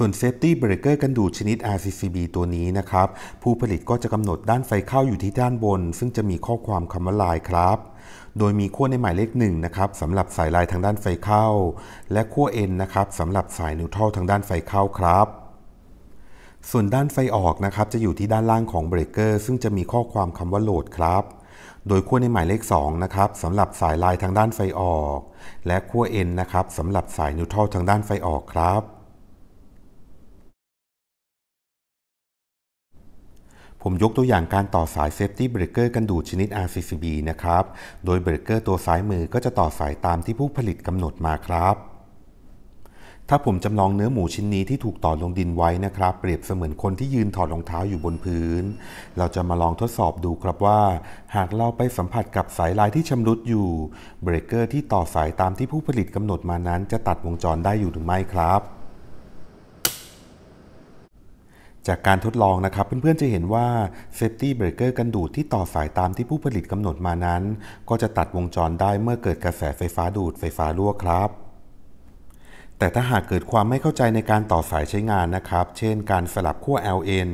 ส่วนเฟตี้เบรกเกอร์กันดูดชนิด RCCB ตัวนี้นะครับผู้ผลิตก็จะกำหนดด้านไฟเข้าอยู่ที่ด้านบน ซึ่งจะมีข้อความคำว่าลายครับ โดยมีขั้วในหมายเลข1นะครับสำหรับสายลายทางด้านไฟเข้า และขั้ว N นะครับสำหรับสายนิวทรัลทางด้านไฟเข้าครับ ส่วนด้านไฟออกนะครับจะอยู่ที่ด้านล่างของเบรกเกอร์ซึ่งจะมีข้อความคำว่าโหลดครับ โดยขั้วในหมายเลข2นะครับสำหรับสายลายทางด้านไฟออก และขั้ว N นะครับสำหรับสายนิวทรัลทางด้านไฟออกครับผมยกตัวอย่างการต่อสายเฟตี้เบรกเกอร์กันดูดชนิด RCCB นะครับ โดยเบรกเกอร์ตัวซ้ายมือก็จะต่อสายตามที่ผู้ผลิตกำหนดมาครับ ถ้าผมจำลองเนื้อหมูชิ้นนี้ที่ถูกต่อลงดินไว้นะครับ เปรียบเสมือนคนที่ยืนถอดรองเท้าอยู่บนพื้น เราจะมาลองทดสอบดูครับว่า หากเราไปสัมผัสกับสายลายที่ชำรุดอยู่ เบรกเกอร์ที่ต่อสายตามที่ผู้ผลิตกำหนดมานั้นจะตัดวงจรได้อยู่หรือไม่ครับจากการทดลองนะครับเพื่อนๆจะเห็นว่าเฟตี้เบรกเกอร์กันดูดที่ต่อสายตามที่ผู้ผลิตกำหนดมานั้น ก็จะตัดวงจรได้เมื่อเกิดกระแสไฟฟ้าดูดไฟฟ้ารั่วครับ แต่ถ้าหากเกิดความไม่เข้าใจในการต่อสายใช้งานนะครับ เช่นการสลับขั้ว LN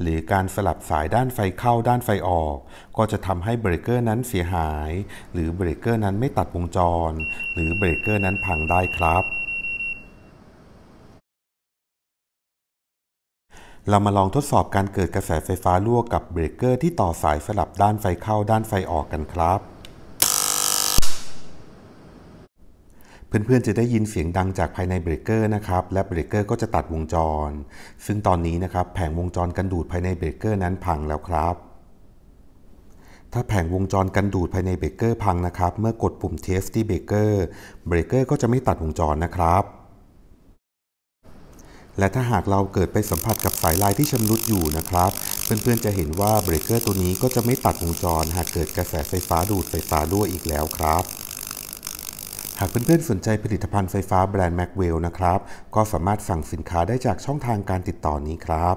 หรือการสลับสายด้านไฟเข้าด้านไฟออก ก็จะทำให้เบรกเกอร์นั้นเสียหาย หรือเบรกเกอร์นั้นไม่ตัดวงจร หรือเบรกเกอร์นั้นพังได้ครับเรามาลองทดสอบการเกิดกระแสไฟฟ้ารั่วกับเบรกเกอร์ที่ต่อสายสลับด้านไฟเข้าด้านไฟออกกันครับ เพื่อนๆจะได้ยินเสียงดังจากภายในเบรกเกอร์นะครับและเบรกเกอร์ก็จะตัดวงจร ซึ่งตอนนี้นะครับ แผงวงจรกันดูดภายในเบรกเกอร์นั้นพังแล้วครับถ้าแผงวงจรกันดูดภายในเบรกเกอร์พังนะครับเมื่อกดปุ่มเทสที่เบรกเกอร์เบรกเกอร์ก็จะไม่ตัดวงจรนะครับและถ้าหากเราเกิดไปสัมผัสกับสายลายที่ชำรุดอยู่นะครับ เพื่อนๆจะเห็นว่าเบรกเกอร์ตัวนี้ก็จะไม่ตัดวงจร หากเกิดกระแสไฟฟ้าดูดไฟฟ้ารั่วอีกแล้วครับ หากเพื่อนๆสนใจผลิตภัณฑ์ไฟฟ้าแบรนด์แม็กเวลนะครับก็สามารถสั่งสินค้าได้จากช่องทางการติดต่อนนี้ครับ